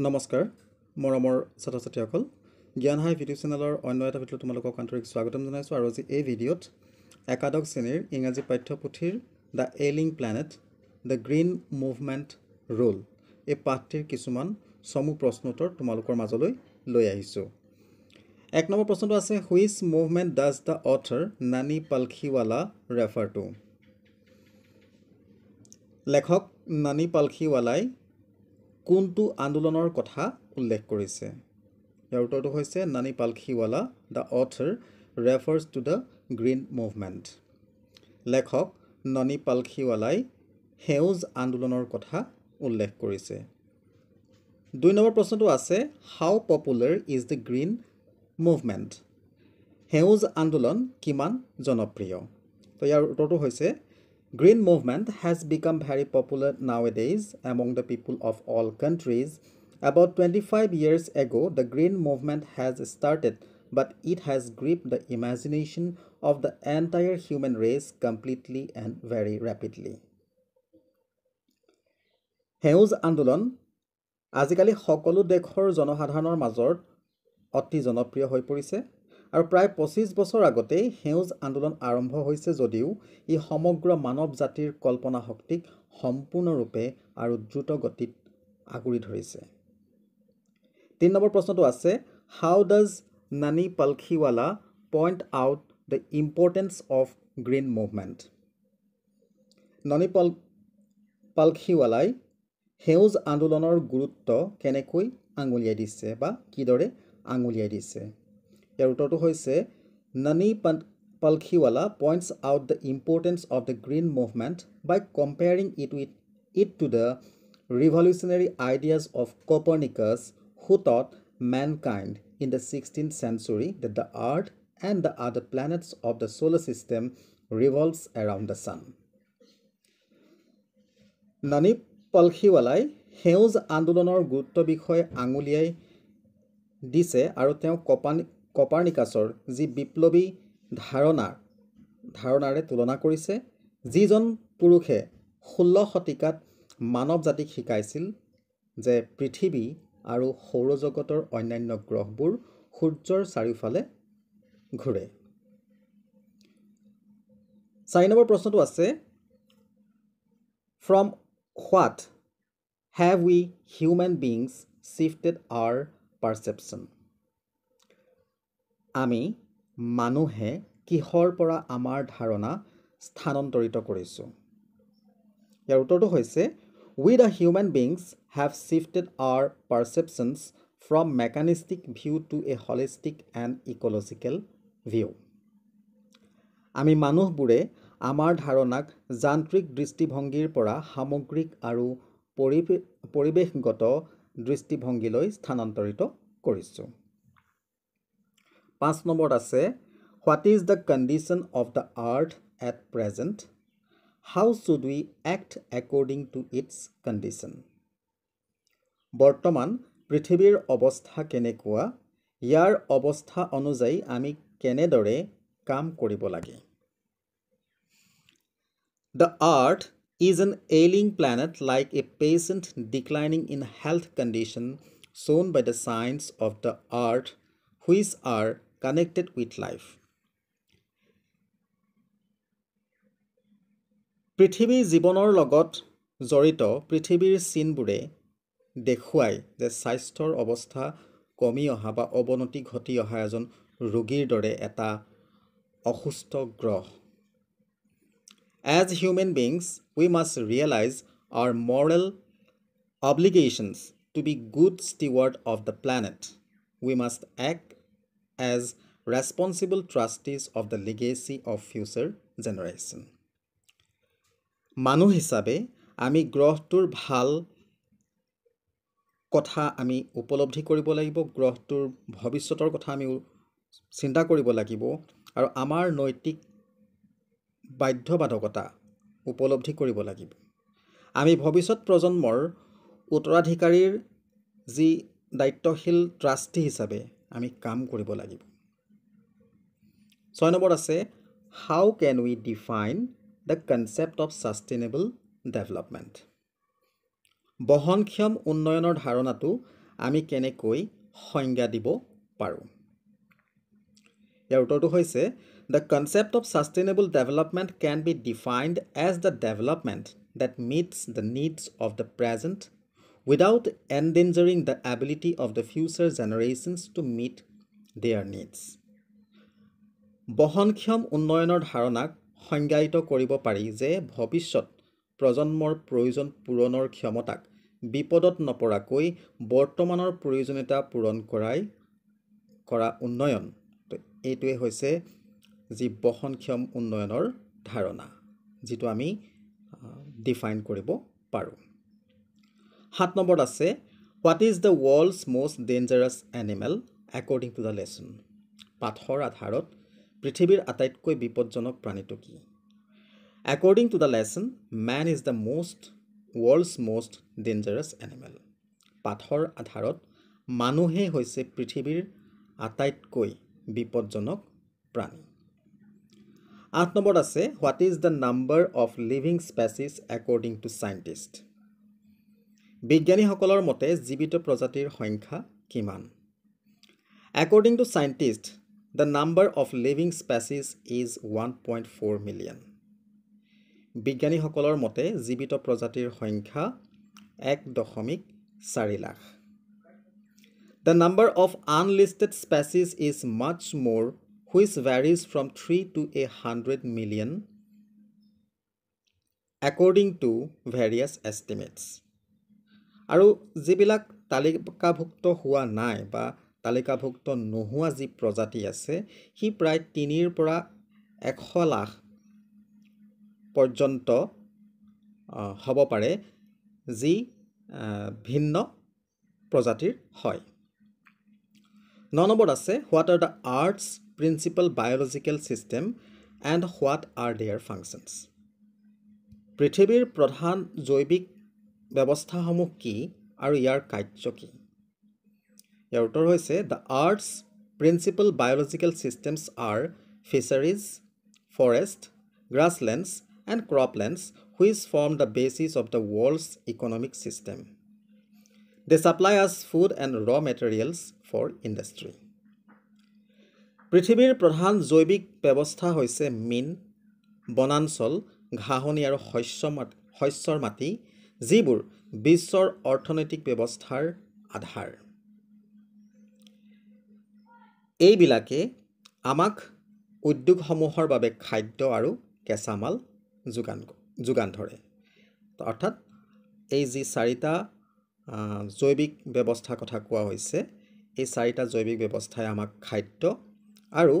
নমস্কাৰ মৰমৰ ছাত্ৰ ছাত্ৰীসকল জ্ঞান হাই ভিডিঅ' চেনেলৰ অন্য এটা ভিডিঅ'ত তোমালোকক আন্তৰিক স্বাগতম জনাইছোঁ আৰু আজি এই ভিডিঅ'ত একাদশ শ্ৰেণীৰ ইংৰাজী পাঠ্যপুথিৰ the ailing planet the green movement role এই পাঠটিৰ কিছুমান চমু প্ৰশ্নোত্তৰ তোমালোকৰ মাজলৈ লৈ আহিছোঁ এক নম্বৰ প্ৰশ্নটো আছে which movement does the author Nani Palkhivala refer to লেখক নানী পালখিৱালাই কোনটো আন্দোলনৰ কথা উল্লেখ কৰিছে ইয়াৰ উত্তৰটো হৈছে Nani Palkhivala the author refers to the green movement লেখক ননী পালখিৱালাই সেউজ আন্দোলনৰ কথা উল্লেখ কৰিছে দুই নম্বৰ প্ৰশ্নটো আছে how popular is the green movement সেউজ আন্দোলন কিমান জনপ্ৰিয় তো ইয়াৰ উত্তৰটো হৈছে Green movement has become very popular nowadays among the people of all countries. About 25 years ago, the green movement has started, but it has gripped the imagination of the entire human race completely and very rapidly. সেউজ আন্দোলন আজিকালি সকলো দেশৰ জনসাধাৰণৰ মাজত অতি জনপ্ৰিয় হৈ আৰু প্ৰায় পঁচিছ বছৰ আগতেই সেউজ আন্দোলন আৰম্ভ হৈছে যদিও ই সমগ্ৰ মানৱ জাতিৰ কল্পনা শক্তিক সম্পূৰ্ণৰূপে আৰু দ্ৰুত গতিত আগুৰি ধৰিছে তিনি নম্বৰ প্ৰশ্নটো আছে how does Nani Palkhivala point out the importance of green movement Nani Pal পালখিৱালাই সেউজ আন্দোলনৰ গুৰুত্ব কেনেকৈ আঙুলিয়াই দিছে বা কিদৰে আঙুলিয়াই দিছে ইয়াৰ উত্তৰটো হৈছে Nani Palkhivala points out the importance of the green movement by comparing it with it to the revolutionary ideas of Copernicus who taught mankind in the sixteenth century the earth and the other planets of the solar system revolves around the sun Nani পালখিৱালাই সেউজ আন্দোলনৰ গুৰুত্ব বিষয়ে আঙুলিয়াই দিছে আৰু তেওঁ কপানি কপাৰনিকাছৰ যি বিপ্লৱী ধাৰণা ধাৰণাৰে তুলনা কৰিছে যিজন পুৰুষে ষোল্ল শতিকাত মানৱ জাতিক শিকাইছিল যে পৃথিৱী আৰু সৌৰজগতৰ অন্যান্য গ্ৰহবোৰ সূৰ্যৰ চাৰিওফালে ঘূৰে চাৰি নম্বৰ প্ৰশ্নটো আছে from what have we human beings shifted our perception আমি মানুহে কিহৰ পৰা আমাৰ ধাৰণা স্থানান্তৰিত কৰিছোঁ ইয়াৰ উত্তৰটো হৈছে we the human beings have shifted our perceptions from mechanistic view to a holistic and ecological view আমি মানুহবোৰে আমাৰ ধাৰণাক যান্ত্ৰিক দৃষ্টিভংগীৰ পৰা সামগ্ৰিক আৰু পৰিৱেশগত দৃষ্টিভংগীলৈ স্থানান্তৰিত কৰিছোঁ পাঁচ নম্বৰত আছে what is the condition of the earth at present how should we act according to its condition বৰ্তমান পৃথিৱীৰ অৱস্থা কেনেকুৱা ইয়াৰ অৱস্থা অনুযায়ী আমি কেনেদৰে কাম কৰিব লাগে the earth is an ailing planet like a patient declining in health condition shown by the signs of the earth which are connected with life. পৃথিৱীৰ জীৱনৰ লগত জড়িত পৃথিৱীৰ চিনবোৰে দেখুৱাই যে স্বাস্থ্যৰ অৱস্থা কমি অহা বা অৱনতি ঘটি অহা এজন ৰোগীৰ দৰে এটা অসুস্থ গ্ৰহ as human beings we must realise our moral obligations to be good steward of the planet we must act as responsible trustees of the legacy of future generation manu hisabe ami groh tur bhal কথা আমি উপলব্ধি কৰিব লাগিব গ্ৰহটোৰ ভৱিষ্যতৰ কথা আমি চিন্তা কৰিব লাগিব আৰু আমাৰ নৈতিক বাধ্যবাধকতা উপলব্ধি কৰিব লাগিব আমি ভৱিষ্যত প্ৰজন্মৰ উত্তৰাধিকাৰীৰ যি দায়িত্বশীল ট্ৰাষ্টি হিচাপে আমি কাম কৰিব লাগিব ছয় নম্বৰ আছে how can we define the concept of sustainable development বহনক্ষম উন্নয়নৰ ধাৰণাটো আমি কেনেকৈ সংজ্ঞা দিব পাৰোঁ ইয়াৰ উত্তৰটো হৈছে the concept of sustainable development can be defined as the development that meets the needs of the present without endangering the ability of the future generations to meet their needs বহনক্ষম উন্নয়নৰ ধাৰণাক সংজ্ঞায়িত কৰিব পাৰি যে ভৱিষ্যত প্ৰজন্মৰ প্ৰয়োজন পূৰণৰ ক্ষমতাক বিপদত নপৰাকৈ বৰ্তমানৰ প্ৰয়োজনীয়তা পূৰণ কৰাই কৰা উন্নয়ন তো এইটোৱে হৈছে যি বহনক্ষম উন্নয়নৰ ধাৰণা যিটো আমি ডিফাইন কৰিব পাৰোঁ সাত নম্বৰত আছে what is the world's most dangerous animal according to the lesson পাঠৰ আধাৰত পৃথিৱীৰ আটাইতকৈ বিপদজনক প্ৰাণীটো কি according to the lesson man is the most world's most dangerous animal পাঠৰ আধাৰত মানুহেই হৈছে পৃথিৱীৰ আটাইতকৈ বিপদজনক প্ৰাণী আঠ নম্বৰত আছে what is the number of living species according to scientist বিজ্ঞানীসকলৰ মতে জীৱিত প্ৰজাতিৰ সংখ্যা কিমান according to scientist the number of living species is one point four million বিজ্ঞানীসকলৰ মতে জীৱিত প্ৰজাতিৰ সংখ্যা এক দশমিক চাৰি lakh the number of unlisted species is much more which varies from three to a hundred million according to various estimates আৰু যিবিলাক তালিকাভুক্ত হোৱা নাই বা তালিকাভুক্ত নোহোৱা যি প্ৰজাতি আছে সি প্ৰায় তিনিৰ পৰা এশ লাখ পৰ্যন্ত হ'ব পাৰে যি ভিন্ন প্ৰজাতিৰ হয় ন নম্বৰত আছে what are the earth's principal biological system and what are their functions পৃথিৱীৰ প্ৰধান জৈৱিক ব্যৱস্থাসমূহ কি আৰু ইয়াৰ কাৰ্য কি ইয়াৰ উত্তৰ হৈছে the earth's principal biological systems are fisheries forest grasslands and croplands lands whose form the basis of the world's economic system they supply us food and raw materials for industry পৃথিৱীৰ প্ৰধান জৈৱিক ব্যৱস্থা হৈছে মীন বনাঞ্চল ঘাঁহনি আৰু শস্য শস্যৰ মাটি যিবোৰ বিশ্বৰ অৰ্থনৈতিক ব্যৱস্থাৰ আধাৰ এইবিলাকে আমাক উদ্যোগসমূহৰ বাবে খাদ্য আৰু কেঁচা মাল যোগান যোগান ধৰে অৰ্থাৎ এই যি চাৰিটা জৈৱিক ব্যৱস্থাৰ কথা কোৱা হৈছে এই চাৰিটা জৈৱিক ব্যৱস্থাই আমাক খাদ্য আৰু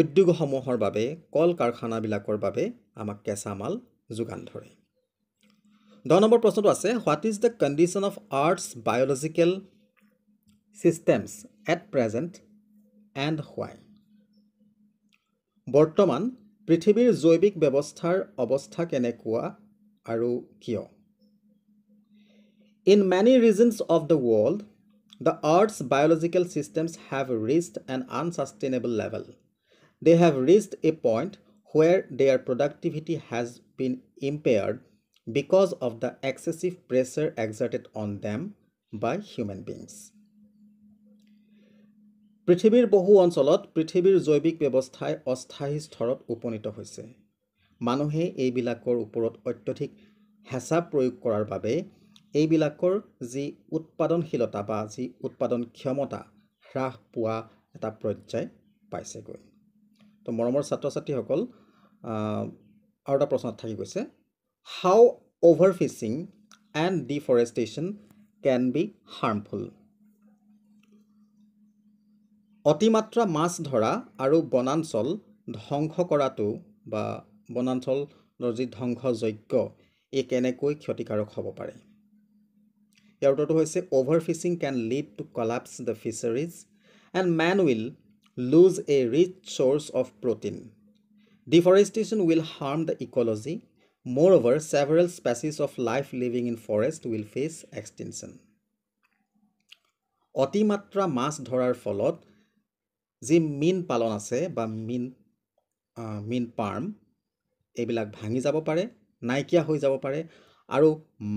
উদ্যোগসমূহৰ বাবে কল কাৰখানাবিলাকৰ বাবে আমাক কেঁচা মাল যোগান ধৰে দহ নম্বৰ প্ৰশ্নটো আছে what is the condition of earth's biological systems at present and why বৰ্তমান পৃথিৱীৰ জৈৱিক ব্যৱস্থাৰ অৱস্থা কেনেকুৱা আৰু কিয় in many regions of the world the earth's biological systems have reached and unsustainable level they have reached a point where their productivity has been impaired because of the excessive pressure exerted on them by human beings. পৃথিৱীৰ বহু অঞ্চলত পৃথিৱীৰ জৈৱিক ব্যৱস্থাই অস্থায়ী স্তৰত উপনীত হৈছে মানুহে এইবিলাকৰ ওপৰত অত্যধিক হেঁচা প্ৰয়োগ কৰাৰ বাবে এইবিলাকৰ যি উৎপাদনশীলতা বা যি উৎপাদন ক্ষমতা হ্ৰাস পোৱা এটা পৰ্যায় পাইছেগৈ ত' মৰমৰ ছাত্ৰ ছাত্ৰীসকল আৰু এটা প্ৰশ্নত থাকি গৈছে how overfishing and deforestation can be harmful অতিমাত্ৰা মাছ ধৰা আৰু বনাঞ্চল ধ্বংস কৰাটো বা বনাঞ্চলৰ যি ধ্বংসযজ্ঞ এই কেনেকৈ ক্ষতিকাৰক হ'ব পাৰে ইয়াৰ উত্তৰটো হৈছে overfishing can lead to collapse the fisheries and man will lose a rich source of protein Deforestation will harm the ecology. Moreover, several species of life living in forest will face extinction. অতিমাত্ৰা মাছ ধৰাৰ ফলত যি মীন পালন আছে বা মীন মীন পাৰ্ম এইবিলাক ভাঙি যাব পাৰে নাইকিয়া হৈ যাব পাৰে আৰু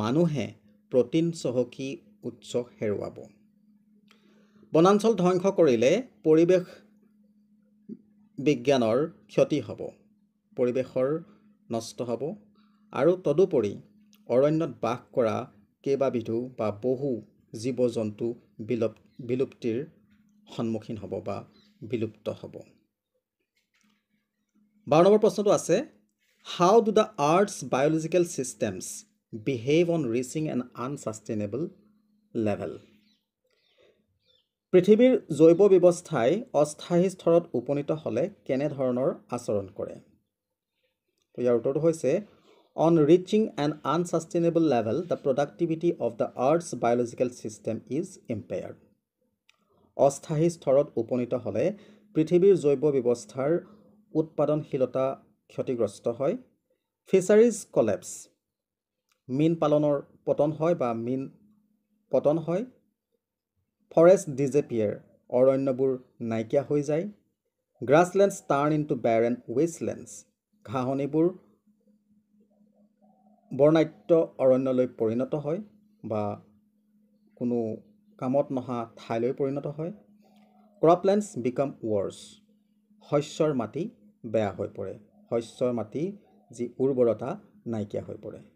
মানুহে প্ৰটিন চহকী উৎস হেৰুৱাব বনাঞ্চল ধ্বংস কৰিলে পৰিৱেশ বিজ্ঞানৰ ক্ষতি হ'ব পৰিৱেশৰ নষ্ট হ'ব আৰু তদুপৰি অৰণ্যত বাস কৰা কেইবাবিধো বা বহু জীৱ জন্তু বিলুপ বিলুপ্তিৰ সন্মুখীন হ'ব বা বিলুপ্ত হ'ব বাৰ নম্বৰ প্ৰশ্নটো আছে how do the earth's biological systems behave on reaching and unsustainable level পৃথিৱীৰ জৈৱ ব্যৱস্থাই অস্থায়ী স্তৰত উপনীত হ'লে কেনেধৰণৰ আচৰণ কৰে ইয়াৰ উত্তৰটো হৈছে on reaching and unsustainable level the productivity of the earth's biological system is impair অস্থায়ী স্তৰত উপনীত হ'লে পৃথিৱীৰ জৈৱ ব্যৱস্থাৰ উৎপাদনশীলতা ক্ষতিগ্ৰস্ত হয় ফিচাৰিজ কলেপছ মীন পালনৰ পতন হয় বা মীন পতন হয় ফৰেষ্ট ডিজেপিয়াৰ অৰণ্যবোৰ নাইকিয়া হৈ যায় grasslands turn in to into and wastelands ঘাঁহনিবোৰ বৰ্ণাট্য অৰণ্যলৈ পৰিণত হয় বা কোনো কামত নহা ঠাইলৈ পৰিণত হয় ক্ৰপলেণ্ডছ বিকাম ৱৰ্ছ শস্যৰ মাটি বেয়া হৈ পৰে শস্যৰ মাটি যি উৰ্বৰতা নাইকিয়া হৈ পৰে